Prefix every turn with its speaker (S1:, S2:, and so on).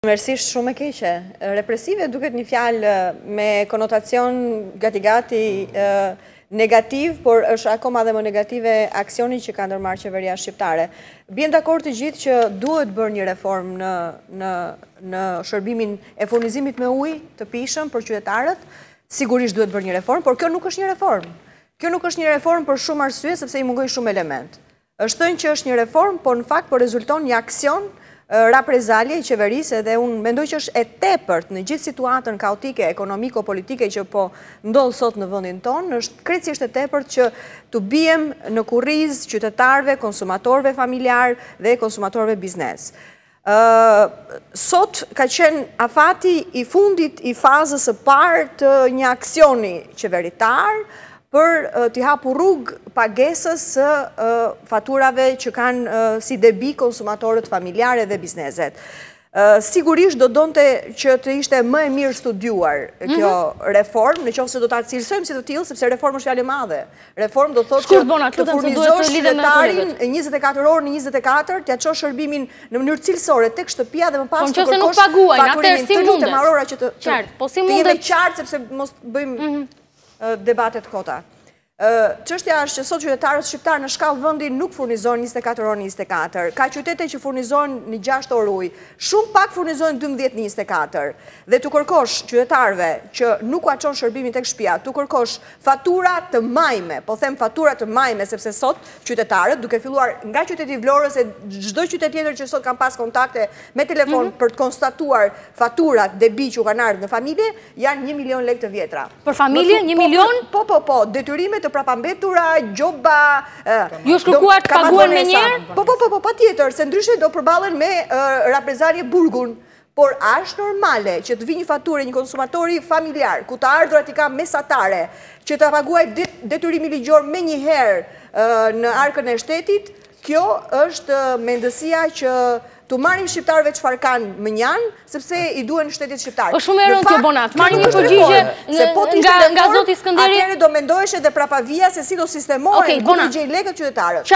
S1: Mërësisht shumë e keqe. Represive duket një fjalë me konotacion gati-gati negativ, por është akoma dhe më negative aksioni që ka ndërmarë qeveria shqiptare. Bjen dakor të gjithë që duhet bërë një reform në, në, në shërbimin e furnizimit me uj të pishëm për qytetarët, sigurisht duhet bërë një reform, por kjo nuk është një reform. Kjo nuk është një reform për shumë arsye, sepse i mungoj shumë element. Êshtë thënë që është një reform, por në fakt për po rezulton një një aksion raprezalje i qeverisë dhe unë mendoj që është e tepërt në gjithë situatën kaotike, ekonomiko-politike që po ndonë sot në vëndin tonë, është krecisht e tepërt që të bijem në kuriz qytetarve, konsumatorve familjarë dhe konsumatorve biznes. Sot ka qenë afati i fundit i fazës e partë një aksioni qeveritarë, për t'i hapu rrug pagesës së faturave që kanë si debi konsumatorët familjare dhe bizneset. Sigurisht do donte që të ishte më e mirë studuar mhm. kjo reform, në qofë se do t'a cilësojmë si të t'ilë, sepse reform është fjallë madhe. Reform do thotë që të furnizosh shqetarin 24 orë në 24, t'ja qo shërbimin në mënyrë cilësore, tek shtëpia dhe më pas të kërkosh fakurimin të një të marora që të po jeve qartë, sepse mos bëjmë mhm debatet kota Qështja është që sot qytetarës shqiptar në shkallë vëndin nuk furnizon 24 orë 24. Ka qytete që furnizon një 6 orë uj. Shumë pak furnizon 12 24. Dhe të kërkosh qytetarve që nuk uaqon shërbimin të këshpia, të kërkosh fatura të majme, po them fatura të majme, sepse sot qytetarët duke filluar nga qyteti vlorës e gjdoj qytet tjetër që sot kam pas kontakte me telefon për të konstatuar fatura dhe bi që kanë ardhë në familje, janë 1 milion lek të vjetra. Për familje, 1 milion? Po, po, po, detyrimet prapambetura, gjoba... Ju shkërkuar të paguen me njerë? Po, po, po, po pa tjetër, se ndryshe do përbalen me raprezarje burgun. Por ashtë normale që të vi një fature një konsumatori familjar, ku të ardhërat i ka mesatare, që të paguaj detyrimi ligjor me një herë në arkën e shtetit, kjo është uh, mendësia që të marim shqiptarëve që kanë më njanë, sepse ah. i duen shtetit shqiptarë. është shumë e rënë kjo bonatë, marim një përgjigje nga zotis këndëri. A tjerë do mendojshë dhe prapavija se si do sistemojnë, do të gjejnë legët qytetarët.